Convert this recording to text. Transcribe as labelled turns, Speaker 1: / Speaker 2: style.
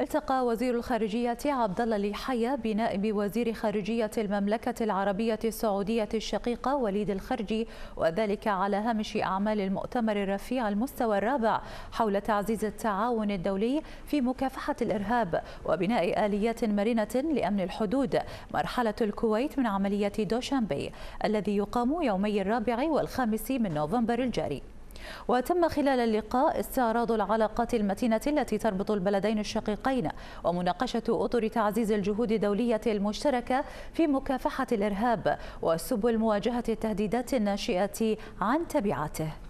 Speaker 1: التقى وزير الخارجية عبد الله ليحيى بنائب وزير خارجية المملكة العربية السعودية الشقيقة وليد الخرجي وذلك على هامش أعمال المؤتمر الرفيع المستوى الرابع حول تعزيز التعاون الدولي في مكافحة الإرهاب وبناء آليات مرنة لأمن الحدود مرحلة الكويت من عملية دوشامبي الذي يقام يومي الرابع والخامس من نوفمبر الجاري وتم خلال اللقاء استعراض العلاقات المتينة التي تربط البلدين الشقيقين ومناقشة أطر تعزيز الجهود الدولية المشتركة في مكافحة الإرهاب وسبل مواجهة التهديدات الناشئة عن تبعاته